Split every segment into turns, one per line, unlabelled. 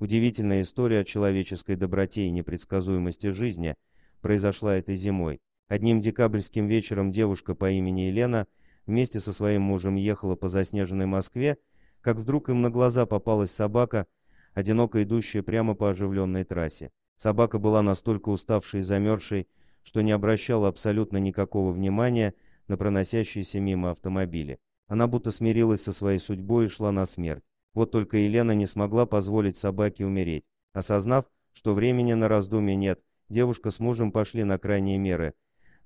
Удивительная история о человеческой доброте и непредсказуемости жизни произошла этой зимой. Одним декабрьским вечером девушка по имени Елена вместе со своим мужем ехала по заснеженной Москве, как вдруг им на глаза попалась собака, одиноко идущая прямо по оживленной трассе. Собака была настолько уставшей и замерзшей, что не обращала абсолютно никакого внимания на проносящиеся мимо автомобили. Она будто смирилась со своей судьбой и шла на смерть. Вот только Елена не смогла позволить собаке умереть. Осознав, что времени на раздумье нет, девушка с мужем пошли на крайние меры.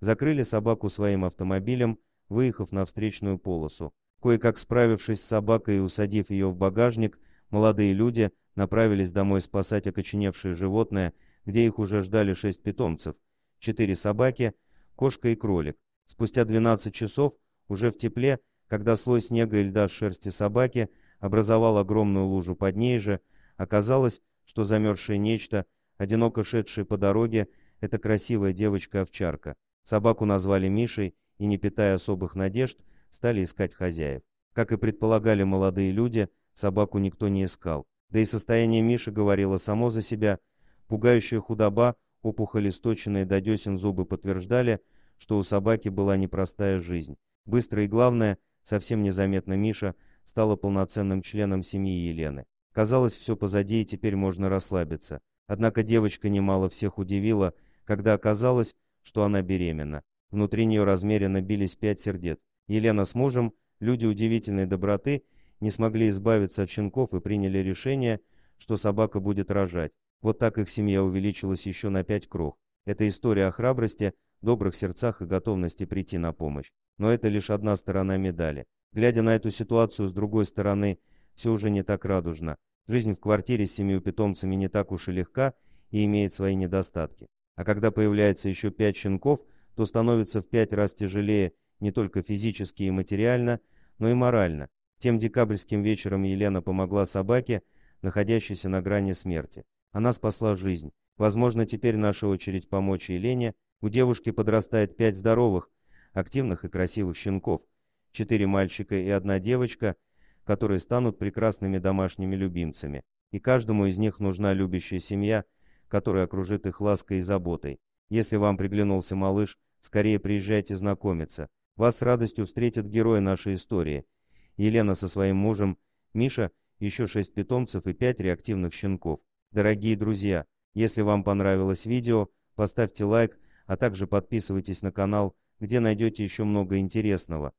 Закрыли собаку своим автомобилем, выехав на встречную полосу. Кое-как справившись с собакой и усадив ее в багажник, молодые люди направились домой спасать окоченевшее животное, где их уже ждали шесть питомцев, четыре собаки, кошка и кролик. Спустя 12 часов, уже в тепле, когда слой снега и льда с шерсти собаки – образовал огромную лужу под ней же, оказалось, что замерзшее нечто, одиноко шедшее по дороге, это красивая девочка-овчарка. Собаку назвали Мишей и, не питая особых надежд, стали искать хозяев. Как и предполагали молодые люди, собаку никто не искал. Да и состояние Миши говорило само за себя. Пугающая худоба, опухоли сточенные до десен зубы подтверждали, что у собаки была непростая жизнь. Быстро и, главное, совсем незаметно Миша – стала полноценным членом семьи Елены. Казалось, все позади, и теперь можно расслабиться. Однако девочка немало всех удивила, когда оказалось, что она беременна. Внутри нее размеренно бились пять сердец. Елена с мужем, люди удивительной доброты, не смогли избавиться от щенков и приняли решение, что собака будет рожать. Вот так их семья увеличилась еще на пять крох. Это история о храбрости, добрых сердцах и готовности прийти на помощь. Но это лишь одна сторона медали. Глядя на эту ситуацию с другой стороны, все уже не так радужно. Жизнь в квартире с семью питомцами не так уж и легка и имеет свои недостатки. А когда появляется еще пять щенков, то становится в пять раз тяжелее не только физически и материально, но и морально. Тем декабрьским вечером Елена помогла собаке, находящейся на грани смерти. Она спасла жизнь. Возможно, теперь наша очередь помочь Елене. У девушки подрастает пять здоровых, активных и красивых щенков – четыре мальчика и одна девочка, которые станут прекрасными домашними любимцами, и каждому из них нужна любящая семья, которая окружит их лаской и заботой. Если вам приглянулся малыш, скорее приезжайте знакомиться. Вас с радостью встретят герои нашей истории. Елена со своим мужем, Миша, еще шесть питомцев и пять реактивных щенков. Дорогие друзья, если вам понравилось видео, поставьте лайк, а также подписывайтесь на канал, где найдете еще много интересного.